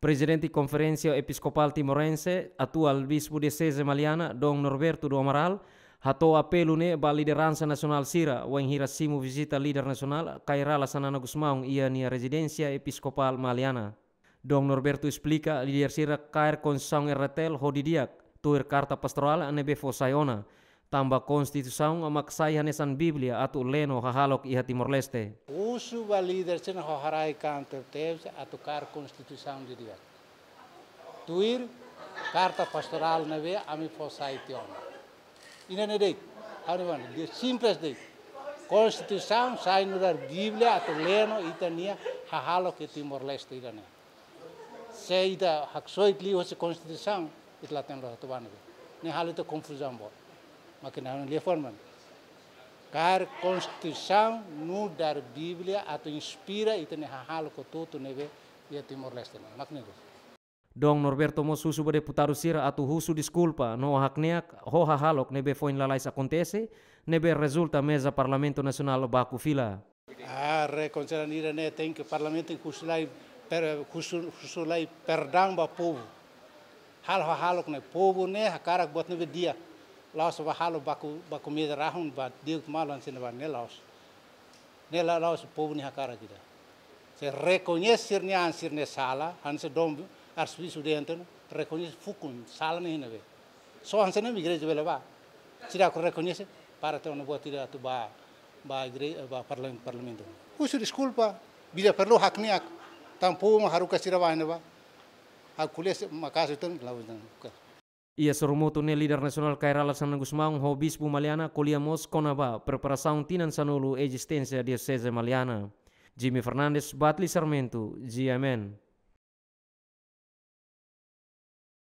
Presidente Konferensi Episcopal Timorense, atual Bispo Diocese Maliana, Dom Norberto do Amaral, hatou apelo ne ba liderança nacional sira wen hirasimu visita leader nasional Kairala Sanana Gusmão ia nia residência episcopal Maliana. Dom Norberto explica líder sira Kair conção erratel hodidiak tuir carta pastoral nebe fosaiona. Tamba konstitusaung amaksai hanesan Biblia atu leno hahalok iha Timor Leste. Usu ba líder sen harai kan tevs atu kar konstitusaung di dia. Tuir karta pastoral neve ami fosai tion. Ina ne dek. Hani van, de simples dek. Konstitusaung sai nurar Biblia atu leno itania hahalok iha Timor Leste irane. Se ida haksoit li hose konstitusaung itlaten lo hatubanve. Ne halu to konfuzam mas que não lhe forma. Car Constituição não dar Bíblia a tu inspira e tem hal que tu tu neve e a Timor-Leste. Mas Dong Norberto Mosusu o deputado sir atu husu disculpa no hakneak ho hahalok nebe foin lalais acontece nebe resulta mesa Parlamento Nacional baku fila. Ah, reconsideran nira ne tem que Parlamento husulai per husulai perdang ba povo. Hal hahalok ne povo ne hakarak bot nebe dia laos wa halo baku baku mi rahun ba diuk malan sin ba nelaos nela laos povo ni hakara kita se reconhecer ni ansir ne sala han se dom arsuisu de antena reconhece fukun sala ni neve só han se ne igreja bela ba tira ko reconhece para ter uma boa tira tu ba ba igreja ba parlamento parlamento usu desculpa bila perlu hakniak tampo ma haruka sirawa ne ba hakules makasutun lawan Ia ne leader nasional Kerala San hobis Hobispo Maliana, Coliamos Konaba, preparação tinan sanulu existência dia César Maliana. Jimmy Fernandes, Batli Sarmento, GMN.